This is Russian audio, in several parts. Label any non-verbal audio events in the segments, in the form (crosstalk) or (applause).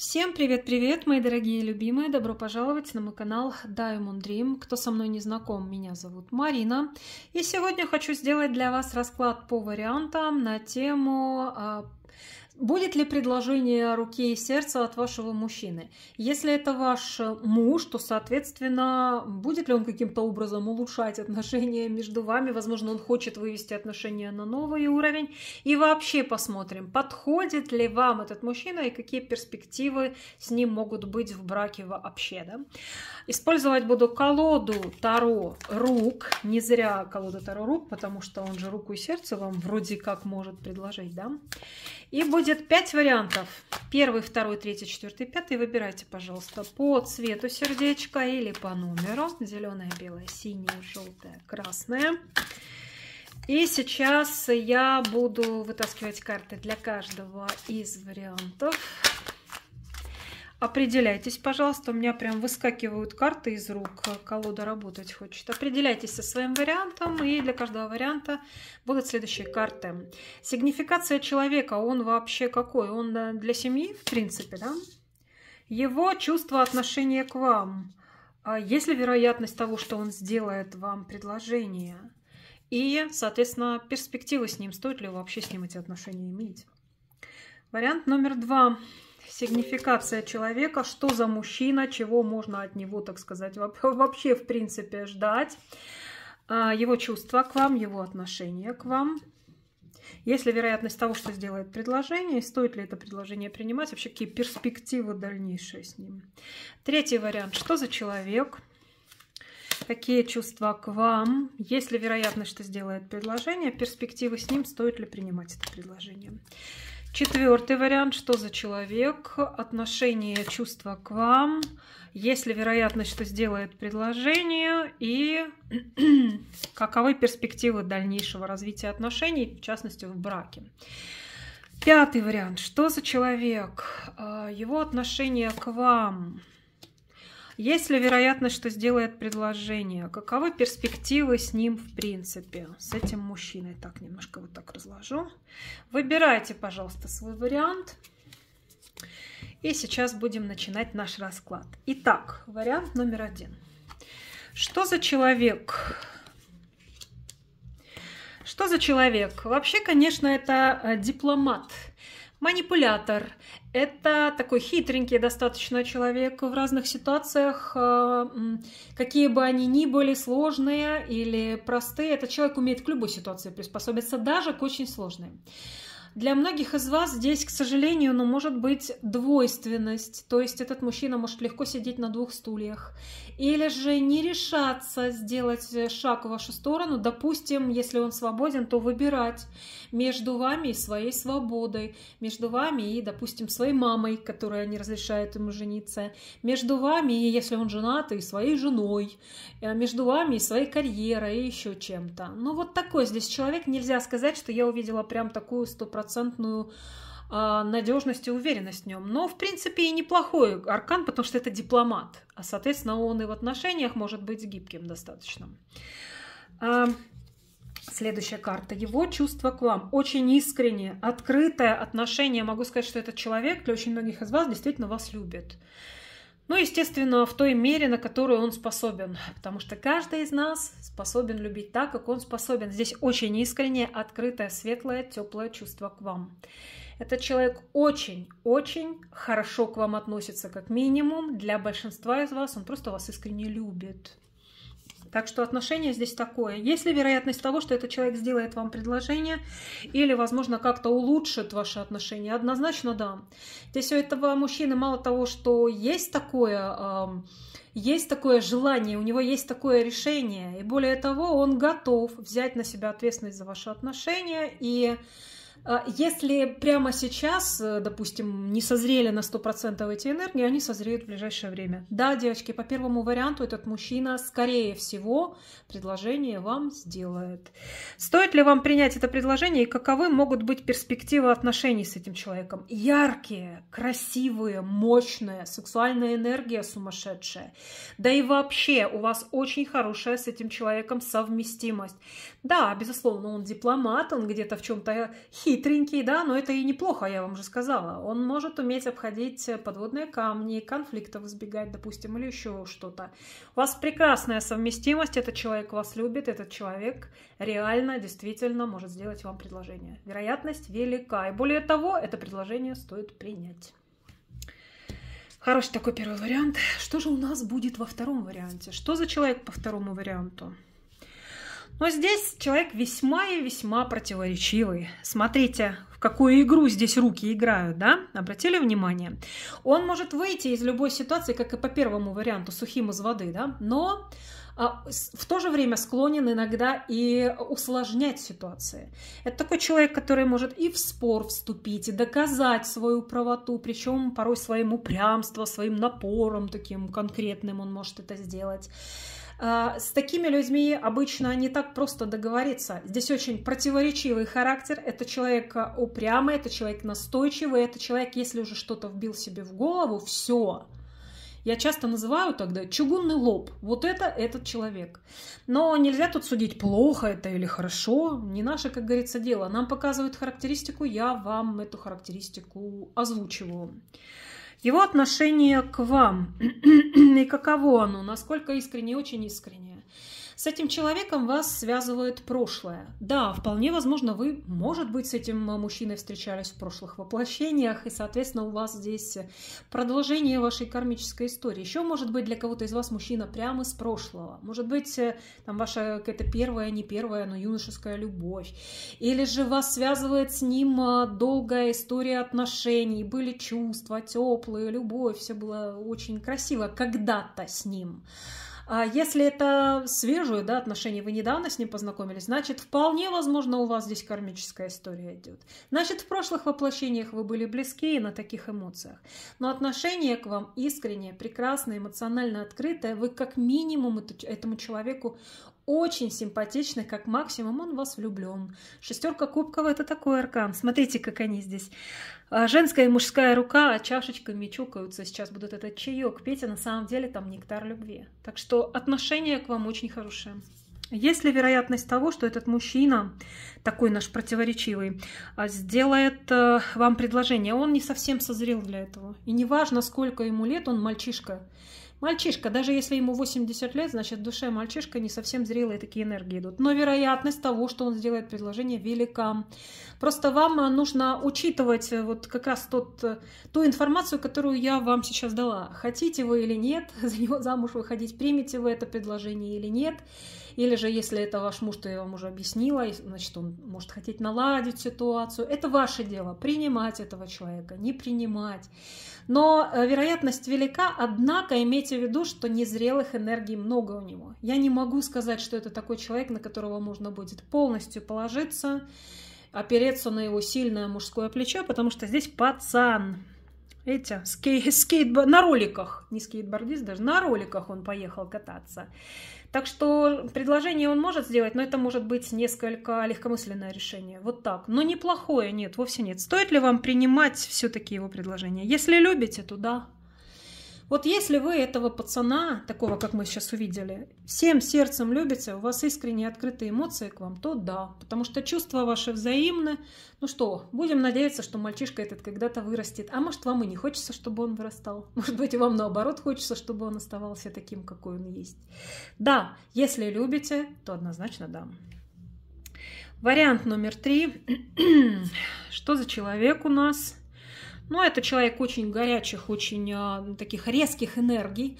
Всем привет-привет, мои дорогие и любимые! Добро пожаловать на мой канал Diamond Dream. Кто со мной не знаком, меня зовут Марина. И сегодня хочу сделать для вас расклад по вариантам на тему а, Будет ли предложение руки и сердца от вашего мужчины? Если это ваш э, муж, то, соответственно, будет ли он каким-то образом улучшать отношения между вами? Возможно, он хочет вывести отношения на новый уровень. И вообще посмотрим, подходит ли вам этот мужчина и какие перспективы с ним могут быть в браке вообще. Да? Использовать буду колоду Таро рук. Не зря колода Таро рук, потому что он же руку и сердце вам вроде как может предложить. Да? И будет будет 5 вариантов. Первый, второй, третий, четвертый, пятый. Выбирайте, пожалуйста, по цвету сердечка или по номеру. Зеленое, белое, синее, желтое, красное. И сейчас я буду вытаскивать карты для каждого из вариантов. Определяйтесь, пожалуйста. У меня прям выскакивают карты из рук. Колода работать хочет. Определяйтесь со своим вариантом. И для каждого варианта будут следующие карты. Сигнификация человека. Он вообще какой? Он э, для семьи, в принципе, да? Его чувство отношения к вам. А есть ли вероятность того, что он сделает вам предложение? И, соответственно, перспективы с ним. Стоит ли вообще с ним эти отношения иметь? Вариант номер два – Сигнификация человека, что за мужчина, чего можно от него, так сказать, вообще в принципе ждать. А, его чувства к вам, его отношение к вам. Есть ли вероятность того, что сделает предложение, стоит ли это предложение принимать, вообще какие перспективы дальнейшие с ним. Третий вариант, что за человек, какие чувства к вам, есть ли вероятность, что сделает предложение, перспективы с ним, стоит ли принимать это предложение. Четвертый вариант, что за человек, отношение чувства к вам, есть ли вероятность, что сделает предложение и (clears throat) каковы перспективы дальнейшего развития отношений, в частности в браке. Пятый вариант, что за человек, а, его отношение к вам – есть ли вероятность, что сделает предложение? Каковы перспективы с ним в принципе? С этим мужчиной. Так, немножко вот так разложу. Выбирайте, пожалуйста, свой вариант. И сейчас будем начинать наш расклад. Итак, вариант номер один. Что за человек? Что за человек? Вообще, конечно, это э, дипломат, манипулятор, это такой хитренький достаточно человек в разных ситуациях, э, какие бы они ни были, сложные или простые. Этот человек умеет к любой ситуации приспособиться, даже к очень сложной. Для многих из вас здесь, к сожалению, ну, может быть двойственность, то есть этот мужчина может легко сидеть на двух стульях, или же не решаться сделать шаг в вашу сторону, допустим, если он свободен, то выбирать между вами и своей свободой, между вами и, допустим, своей мамой, которая не разрешает ему жениться, между вами и, если он женат, и своей женой, э, между вами и своей карьерой, и еще чем-то. Ну вот такой здесь человек, нельзя сказать, что я увидела прям такую стопроцентную стопроцентную а, надежность и уверенность в нем. Но, в принципе, и неплохой аркан, потому что это дипломат. А, соответственно, он и в отношениях может быть гибким достаточно. А, следующая карта. Его чувство к вам очень искреннее, открытое отношение. Могу сказать, что этот человек для очень многих из вас действительно вас любит. Ну, естественно, в той мере, на которую он способен, потому что каждый из нас способен любить так, как он способен. Здесь очень искреннее, открытое, светлое, теплое чувство к вам. Этот человек очень-очень хорошо к вам относится, как минимум. Для большинства из вас он просто вас искренне любит. Так что отношение здесь такое. Есть ли вероятность того, что этот человек сделает вам предложение или, возможно, как-то улучшит ваши отношения? Однозначно да. Здесь у этого мужчины мало того, что есть такое, есть такое желание, у него есть такое решение. И более того, он готов взять на себя ответственность за ваши отношения и а, если прямо сейчас, э, допустим, не созрели на 100% эти энергии, они созреют в ближайшее время. Да, девочки, по первому варианту этот мужчина, скорее всего, предложение вам сделает. Стоит ли вам принять это предложение и каковы могут быть перспективы отношений с этим человеком? Яркие, красивые, мощные, сексуальная энергия сумасшедшая. Да и вообще у вас очень хорошая с этим человеком совместимость. Да, безусловно, он дипломат, он где-то в чем-то хитренький, да, но это и неплохо, я вам же сказала. Он может уметь обходить подводные камни, конфликтов избегать, допустим, или еще что-то. У вас прекрасная совместимость, этот человек вас любит, этот человек реально, действительно может сделать вам предложение. Вероятность велика, и более того, это предложение стоит принять. Хороший такой первый вариант. Что же у нас будет во втором варианте? Что за человек по второму варианту? Но здесь человек весьма и весьма противоречивый. Смотрите, в какую игру здесь руки играют, да? Обратили внимание? Он может выйти из любой ситуации, как и по первому варианту, сухим из воды, да? Но а, в то же время склонен иногда и усложнять ситуации. Это такой человек, который может и в спор вступить, и доказать свою правоту, причем порой своим упрямством, своим напором таким конкретным он может это сделать. А, с такими людьми обычно не так просто договориться. Здесь очень противоречивый характер. Это человек а, упрямый, это человек настойчивый, это человек, если уже что-то вбил себе в голову, все. Я часто называю тогда чугунный лоб. Вот это этот человек. Но нельзя тут судить, плохо это или хорошо. Не наше, как говорится, дело. Нам показывают характеристику, я вам эту характеристику озвучиваю его отношение к вам (clears throat) и каково оно, насколько искренне, очень искренне. С этим человеком вас связывает прошлое. Да, вполне возможно, вы, может быть, с этим мужчиной встречались в прошлых воплощениях, и, соответственно, у вас здесь продолжение вашей кармической истории. Еще, может быть, для кого-то из вас мужчина прямо из прошлого. Может быть, э, там ваша какая-то первая, не первая, но юношеская любовь. Или же вас связывает с ним э, долгая история отношений, были чувства, теплые, любовь, все было очень красиво когда-то с ним. А если это свежие да, отношения, вы недавно с ним познакомились, значит, вполне возможно, у вас здесь кармическая история идет. Значит, в прошлых воплощениях вы были близки и на таких эмоциях. Но отношение к вам искреннее, прекрасное, эмоционально открытое, вы как минимум этому человеку очень симпатичны, как максимум он вас влюблен. Шестерка кубков это такой аркан. Смотрите, как они здесь а женская и мужская рука чашечками чукаются. Сейчас будут этот чаек петь, а на самом деле там нектар любви. Так что отношение к вам очень хорошее. Есть ли вероятность того, что этот мужчина, такой наш противоречивый, а, сделает э, вам предложение? Он не совсем созрел для этого. И неважно сколько ему лет, он мальчишка. Мальчишка, даже если ему 80 лет, значит в душе мальчишка не совсем зрелые такие энергии идут. Но вероятность того, что он сделает предложение, велика. Просто вам а, нужно учитывать э, вот как раз тот, э, ту информацию, которую я вам сейчас дала. Хотите вы или нет (laughs) за него замуж выходить, примете вы это предложение или нет. Или же, если это ваш муж, то я вам уже объяснила, значит, он может хотеть наладить ситуацию. Это ваше дело, принимать этого человека, не принимать. Но э, вероятность велика, однако имейте в виду, что незрелых энергий много у него. Я не могу сказать, что это такой человек, на которого можно будет полностью положиться, опереться на его сильное мужское плечо, потому что здесь пацан эти, скей, скейт, на роликах, не скейтбордист даже, на роликах он поехал кататься. Так что предложение он может сделать, но это может быть несколько легкомысленное решение. Вот так. Но неплохое, нет, вовсе нет. Стоит ли вам принимать все-таки его предложение? Если любите, то да, вот если вы этого пацана, такого, как мы сейчас увидели, всем сердцем любите, у вас искренние открытые эмоции к вам, то да, потому что чувства ваши взаимны. Ну что, будем надеяться, что мальчишка этот когда-то вырастет. А может, вам и не хочется, чтобы он вырастал. (laughs) Может быть, вам наоборот хочется, чтобы он оставался таким, какой он есть. Да, если любите, то однозначно да. Вариант номер три. (clears throat) Что за человек у нас? Но это человек очень горячих, очень а, таких резких энергий.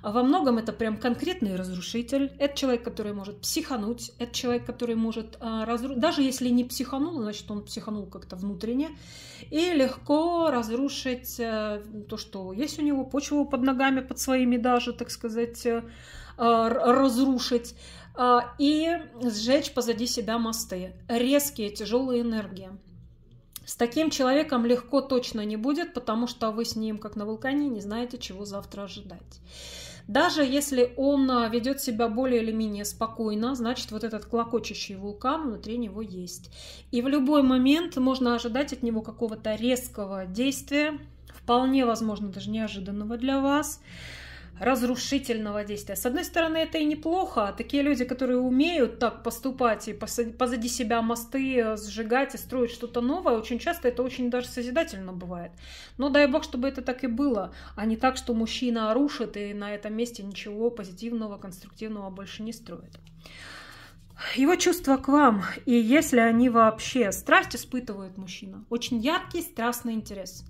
Во многом это прям конкретный разрушитель. Это человек, который может психануть. Это человек, который может а, разрушить. Даже если не психанул, значит, он психанул как-то внутренне. И легко разрушить э, то, что есть у него, почву под ногами, под своими даже, так сказать, э, а, разрушить. И сжечь позади себя мосты. Резкие, тяжелые энергии. С таким человеком легко точно не будет, потому что вы с ним, как на вулкане, не знаете, чего завтра ожидать. Даже если он а, ведет себя более или менее спокойно, значит, вот этот клокочущий вулкан внутри него есть. И в любой момент можно ожидать от него какого-то резкого действия, вполне возможно, даже неожиданного для вас разрушительного действия. С одной стороны, это и неплохо. А такие люди, которые умеют так поступать и позади себя мосты э, сжигать и строить что-то новое, очень часто это очень даже созидательно бывает. Но дай бог, чтобы это так и было, а не так, что мужчина рушит и на этом месте ничего позитивного, конструктивного больше не строит. Его чувства к вам, и если они вообще... Страсть испытывает мужчина. Очень яркий, страстный интерес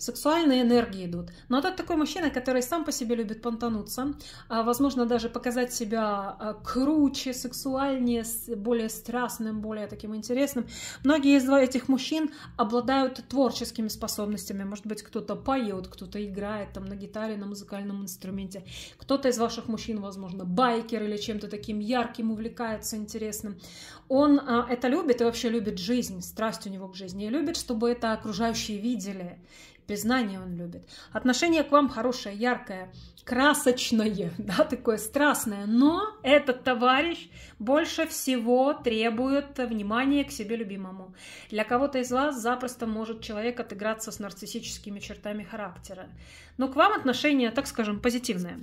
сексуальные энергии идут. Но это такой мужчина, который сам по себе любит понтануться, а, возможно, даже показать себя а, круче, сексуальнее, более страстным, более таким интересным. Многие из этих мужчин обладают творческими способностями. Может быть, кто-то поет, кто-то играет там на гитаре, на музыкальном инструменте. Кто-то из ваших мужчин, возможно, байкер или чем-то таким ярким, увлекается, интересным. Он а, это любит и вообще любит жизнь, страсть у него к жизни. И любит, чтобы это окружающие видели признание он любит. Отношение к вам хорошее, яркое, красочное, (laughs) да, такое страстное. Но этот товарищ больше всего требует внимания к себе любимому. Для кого-то из вас запросто может человек отыграться с нарциссическими чертами характера но к вам отношение, так скажем, позитивное.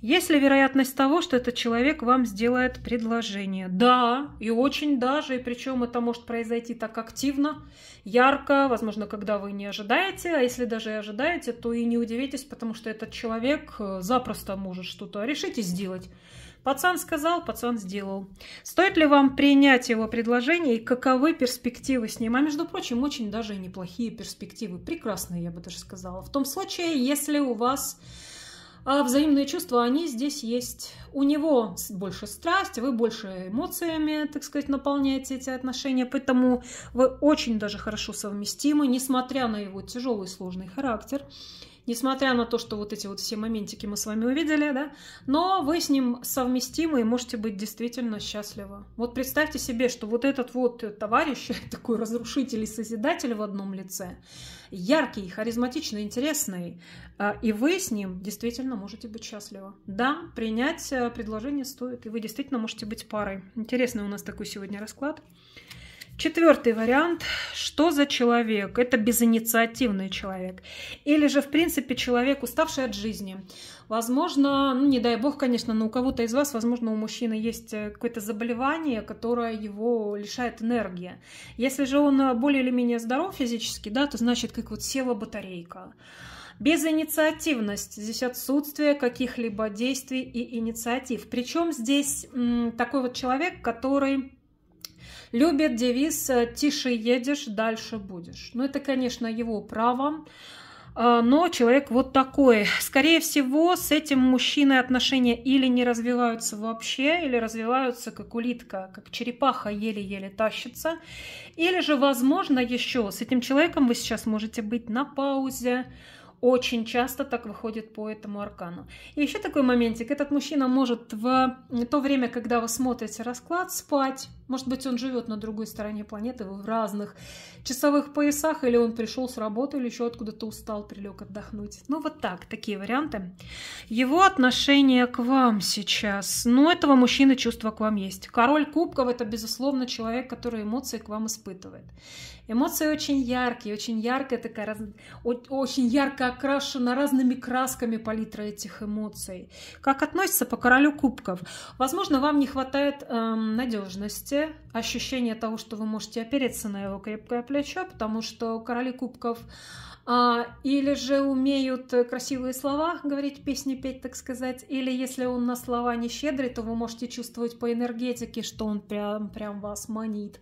Есть ли вероятность того, что этот человек вам сделает предложение? Да, и очень даже, и причем это может произойти так активно, ярко, возможно, когда вы не ожидаете, а если даже и ожидаете, то и не удивитесь, потому что этот человек э, запросто может что-то решить и сделать. Пацан сказал, пацан сделал. Стоит ли вам принять его предложение и каковы перспективы с ним? А между прочим, очень даже неплохие перспективы. Прекрасные, я бы даже сказала. В том случае, если если у вас а взаимные чувства, они здесь есть. У него больше страсть, вы больше эмоциями, так сказать, наполняете эти отношения, поэтому вы очень даже хорошо совместимы, несмотря на его тяжелый сложный характер несмотря на то, что вот эти вот все моментики мы с вами увидели, да, но вы с ним совместимы и можете быть действительно счастливы. Вот представьте себе, что вот этот вот товарищ, (laughs) такой разрушитель и созидатель в одном лице, яркий, харизматичный, интересный, а, и вы с ним действительно можете быть счастливы. Да, принять э, предложение стоит, и вы действительно можете быть парой. Интересный у нас такой сегодня расклад. Четвертый вариант. Что за человек? Это безинициативный человек. Или же, в принципе, человек, уставший от жизни. Возможно, ну, не дай бог, конечно, но у кого-то из вас, возможно, у мужчины есть э, какое-то заболевание, которое его лишает энергии. Если же он э, более или менее здоров физически, да, то значит, как вот села батарейка. Безинициативность. Здесь отсутствие каких-либо действий и инициатив. Причем здесь м, такой вот человек, который любит девиз э, «тише едешь, дальше будешь». Ну, это, конечно, его право, э, но человек вот такой. Скорее всего, с этим мужчиной отношения или не развиваются вообще, или развиваются как улитка, как черепаха еле-еле тащится. Или же, возможно, еще с этим человеком вы сейчас можете быть на паузе, очень часто так выходит по этому аркану. И еще такой моментик. Этот мужчина может в то время, когда вы смотрите расклад, спать. Может быть, он живет на другой стороне планеты, в разных часовых поясах, или он пришел с работы, или еще откуда-то устал, прилег отдохнуть. Ну, вот так, такие варианты. Его отношение к вам сейчас. Ну, этого мужчины чувства к вам есть. Король кубков – это, безусловно, человек, который эмоции к вам испытывает. Эмоции очень яркие, очень яркая такая, раз... очень ярко окрашена разными красками палитра этих эмоций. Как относится по королю кубков? Возможно, вам не хватает эм, надежности, месте, ощущение того, что вы можете опереться на его крепкое плечо, потому что короли кубков а, или же умеют э, красивые слова говорить, песни петь, так сказать, или если он на слова не щедрый, то вы можете чувствовать по энергетике, что он прям, прям вас манит,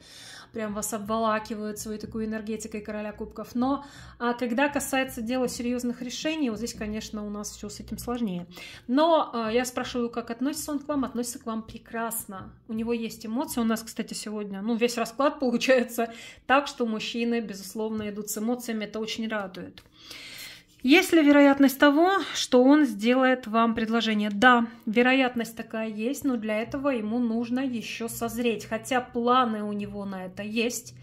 прям вас обволакивает своей такой энергетикой короля кубков. Но а когда касается дела серьезных решений, вот здесь, конечно, у нас все с этим сложнее. Но а, я спрашиваю, как относится он к вам? Относится к вам прекрасно. У него есть эмоции. У нас, кстати, сегодня, ну, весь расклад получается так, что мужчины, безусловно, идут с эмоциями. Это очень радует работают. Есть ли вероятность того, что он сделает вам предложение? Да, вероятность такая есть, но для этого ему нужно еще созреть. Хотя планы у него на это есть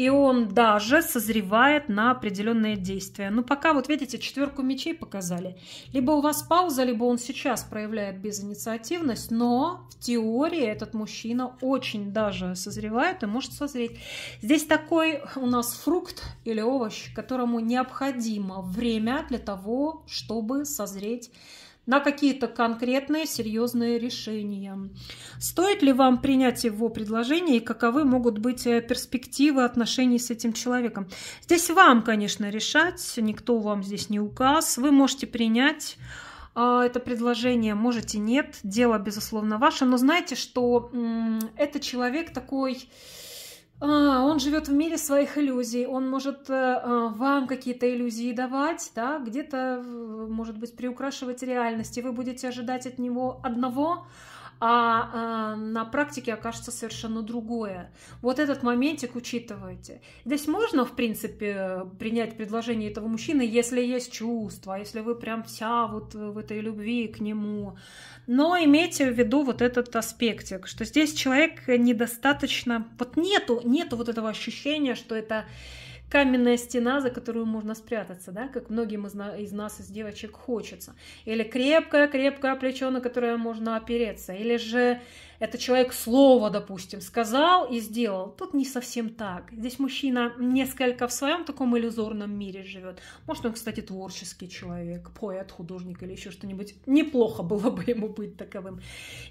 и он даже созревает на определенные действия. Но ну, пока, вот видите, четверку мечей показали. Либо у вас пауза, либо он сейчас проявляет безинициативность, но в теории этот мужчина очень даже созревает и может созреть. Здесь такой у нас фрукт или овощ, которому необходимо время для того, чтобы созреть на какие-то конкретные серьезные решения. Стоит ли вам принять его предложение и каковы могут быть э, перспективы отношений с этим человеком? Здесь вам, конечно, решать, никто вам здесь не указ. Вы можете принять а, это предложение, можете нет. Дело, безусловно, ваше. Но знаете, что это человек такой а, он живет в мире своих иллюзий, он может а, вам какие-то иллюзии давать, да, где-то, может быть, приукрашивать реальность, и вы будете ожидать от него одного, а э, на практике окажется совершенно другое. Вот этот моментик учитывайте. Здесь можно, в принципе, принять предложение этого мужчины, если есть чувства, если вы прям вся вот в этой любви к нему. Но имейте в виду вот этот аспектик, что здесь человек недостаточно... Вот нету, нету вот этого ощущения, что это каменная стена, за которую можно спрятаться, да, как многим из, из нас, из девочек, хочется. Или крепкое-крепкое плечо, на которое можно опереться. Или же это человек слово, допустим, сказал и сделал. Тут не совсем так. Здесь мужчина несколько в своем таком иллюзорном мире живет. Может, он, кстати, творческий человек, поэт, художник или еще что-нибудь. Неплохо было бы ему быть таковым.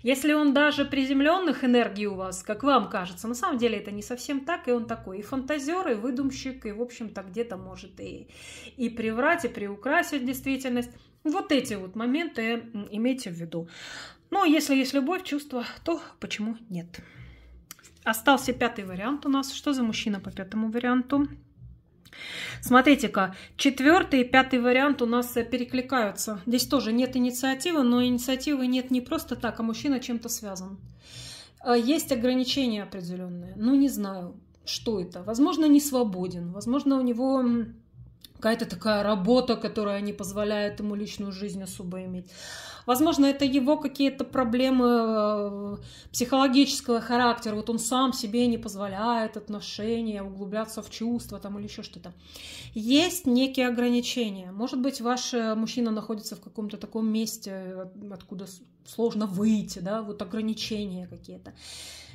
Если он даже приземленных энергий у вас, как вам кажется, на самом деле это не совсем так, и он такой и фантазер, и выдумщик, и и, в общем-то, где-то может и, и приврать, и приукрасить действительность. Вот эти вот моменты имейте в виду. Но если есть любовь, чувство, то почему нет? Остался пятый вариант у нас. Что за мужчина по пятому варианту? Смотрите-ка, четвертый и пятый вариант у нас э, перекликаются. Здесь тоже нет инициативы, но инициативы нет не просто так, а мужчина чем-то связан. Э, есть ограничения определенные. Ну, не знаю что это? Возможно, не свободен, возможно, у него какая-то такая работа, которая не позволяет ему личную жизнь особо иметь. Возможно, это его какие-то проблемы э, психологического характера. Вот он сам себе не позволяет отношения, углубляться в чувства там, или еще что-то. Есть некие ограничения. Может быть, ваш э, мужчина находится в каком-то таком месте, откуда сложно выйти, да, вот ограничения какие-то.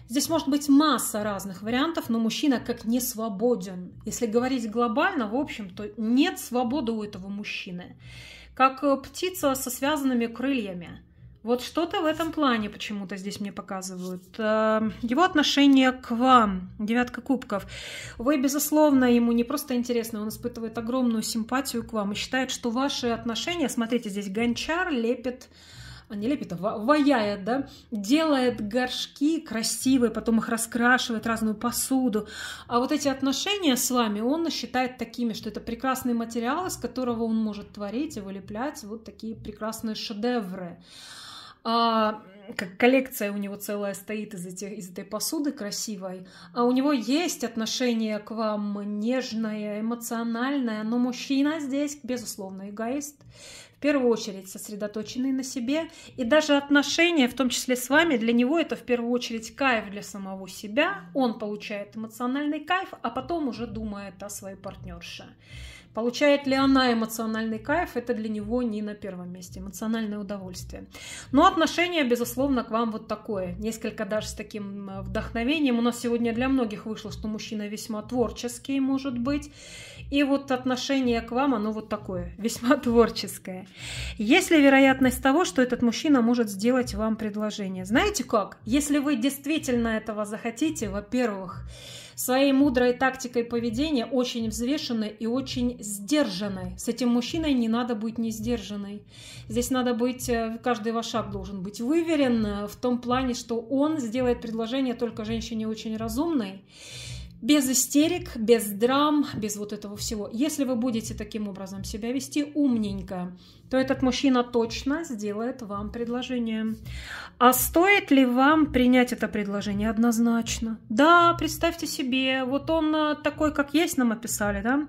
Здесь может быть масса разных вариантов, но мужчина как не свободен. Если говорить глобально, в общем-то, нет свободы у этого мужчины. Как э, птица со связанными крыльями. Вот что-то в этом плане почему-то здесь мне показывают. Э, его отношение к вам, девятка кубков. Вы, безусловно, ему не просто интересны, он испытывает огромную симпатию к вам и считает, что ваши отношения, смотрите, здесь гончар лепит он не лепит, а ваяет, да, делает горшки красивые, потом их раскрашивает, разную посуду. А вот эти отношения с вами он считает такими, что это прекрасный материал, из которого он может творить и вылеплять вот такие прекрасные шедевры. А, как коллекция у него целая стоит из, этих, из этой посуды красивой, а у него есть отношение к вам нежное, эмоциональное, но мужчина здесь, безусловно, эгоист первую очередь сосредоточенный на себе. И даже отношения, в том числе с вами, для него это в первую очередь кайф для самого себя. Он получает эмоциональный кайф, а потом уже думает о своей партнерше. Получает ли она эмоциональный кайф, это для него не на первом месте. Эмоциональное удовольствие. Но отношение, безусловно, к вам вот такое. Несколько даже с таким э, вдохновением. У нас сегодня для многих вышло, что мужчина весьма творческий может быть. И вот отношение к вам, оно вот такое, (laughs) весьма творческое. Есть ли вероятность того, что этот мужчина может сделать вам предложение? Знаете как? Если вы действительно этого захотите, во-первых, своей мудрой тактикой поведения, очень взвешенной и очень сдержанной. С этим мужчиной не надо быть не сдержанной. Здесь надо быть, э, каждый ваш шаг должен быть выверен э, в том плане, что он сделает предложение только женщине очень разумной без истерик, без драм, без вот этого всего. Если вы будете таким образом себя вести умненько, то этот мужчина точно сделает вам предложение. А стоит ли вам принять это предложение? Однозначно. Да, представьте себе, вот он э, такой, как есть, нам описали, да?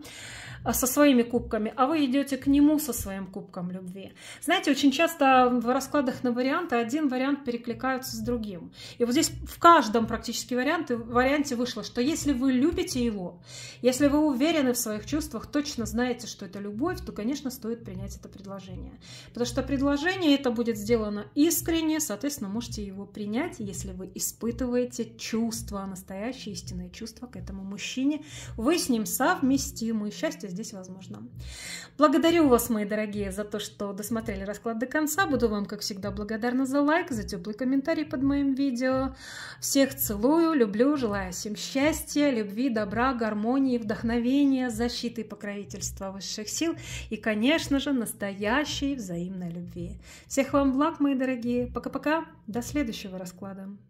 А, со своими кубками, а вы идете к нему со своим кубком любви. Знаете, очень часто в раскладах на варианты один вариант перекликается с другим. И вот здесь в каждом практически варианте, варианте вышло, что если вы любите его, если вы уверены в своих чувствах, точно знаете, что это любовь, то, конечно, стоит принять это предложение. Потому что предложение это будет сделано искренне, соответственно, можете его принять, если вы испытываете чувства, настоящие истинные чувства к этому мужчине. Вы с ним совместимы, счастье здесь возможно. Благодарю вас, мои дорогие, за то, что досмотрели расклад до конца. Буду вам, как всегда, благодарна за лайк, за теплый комментарий под моим видео. Всех целую, люблю, желаю всем счастья, любви, добра, гармонии, вдохновения, защиты и покровительства высших сил и, конечно же, настоящей взаимной любви. Всех вам благ, мои дорогие. Пока-пока. До следующего расклада.